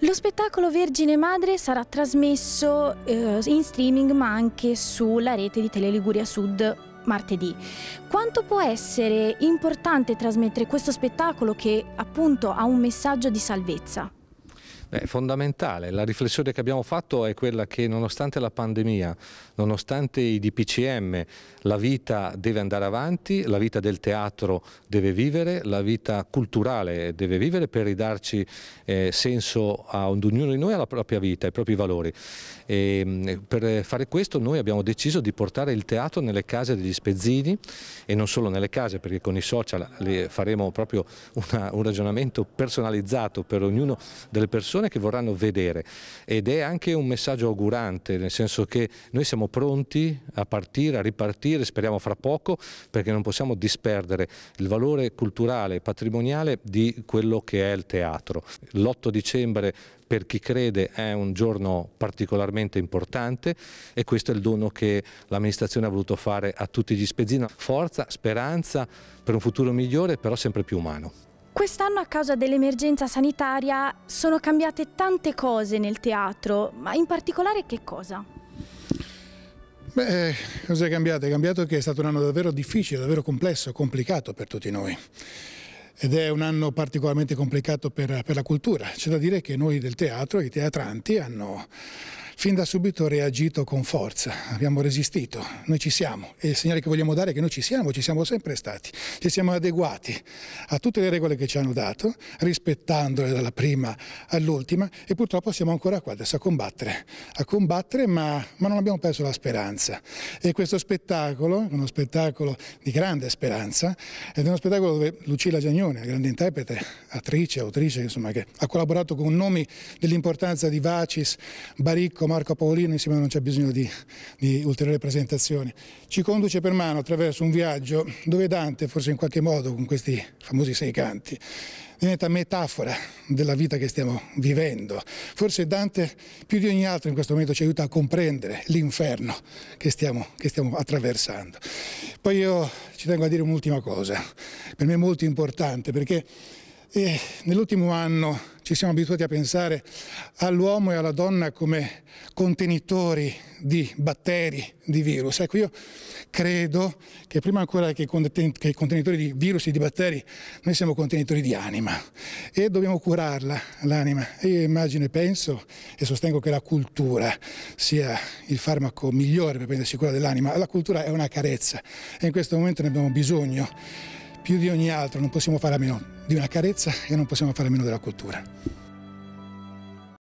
Lo spettacolo Vergine Madre sarà trasmesso eh, in streaming ma anche sulla rete di Teleliguria Sud martedì. Quanto può essere importante trasmettere questo spettacolo che appunto ha un messaggio di salvezza? È fondamentale, la riflessione che abbiamo fatto è quella che nonostante la pandemia, nonostante i DPCM, la vita deve andare avanti, la vita del teatro deve vivere, la vita culturale deve vivere per ridarci eh, senso a ognuno di noi, alla propria vita, ai propri valori. E, ehm, per fare questo noi abbiamo deciso di portare il teatro nelle case degli spezzini e non solo nelle case perché con i social faremo proprio una, un ragionamento personalizzato per ognuno delle persone persone che vorranno vedere ed è anche un messaggio augurante, nel senso che noi siamo pronti a partire, a ripartire, speriamo fra poco, perché non possiamo disperdere il valore culturale e patrimoniale di quello che è il teatro. L'8 dicembre per chi crede è un giorno particolarmente importante e questo è il dono che l'amministrazione ha voluto fare a tutti gli spezzini. Forza, speranza per un futuro migliore, però sempre più umano. Quest'anno a causa dell'emergenza sanitaria sono cambiate tante cose nel teatro, ma in particolare che cosa? Beh, cosa è cambiato? È cambiato che è stato un anno davvero difficile, davvero complesso, complicato per tutti noi ed è un anno particolarmente complicato per, per la cultura. C'è da dire che noi del teatro, i teatranti, hanno fin da subito reagito con forza, abbiamo resistito, noi ci siamo e il segnale che vogliamo dare è che noi ci siamo, ci siamo sempre stati, ci siamo adeguati a tutte le regole che ci hanno dato, rispettandole dalla prima all'ultima e purtroppo siamo ancora qua adesso a combattere, a combattere ma, ma non abbiamo perso la speranza e questo spettacolo, uno spettacolo di grande speranza è uno spettacolo dove Lucilla Giagnone, grande interprete, attrice, autrice insomma, che ha collaborato con nomi dell'importanza di Vacis, Baricco, Marco Paolino, insieme non c'è bisogno di, di ulteriori presentazioni. Ci conduce per mano attraverso un viaggio dove Dante, forse in qualche modo, con questi famosi sei canti, diventa metafora della vita che stiamo vivendo. Forse Dante più di ogni altro in questo momento ci aiuta a comprendere l'inferno che, che stiamo, attraversando. Poi io ci tengo a dire un'ultima cosa, per me molto importante, perché Nell'ultimo anno ci siamo abituati a pensare all'uomo e alla donna come contenitori di batteri, di virus. Ecco, io credo che prima ancora che contenitori di virus e di batteri, noi siamo contenitori di anima e dobbiamo curarla, l'anima. io immagino e penso e sostengo che la cultura sia il farmaco migliore per prendersi cura dell'anima. La cultura è una carezza e in questo momento ne abbiamo bisogno più di ogni altro non possiamo fare a meno di una carezza e non possiamo fare a meno della cultura.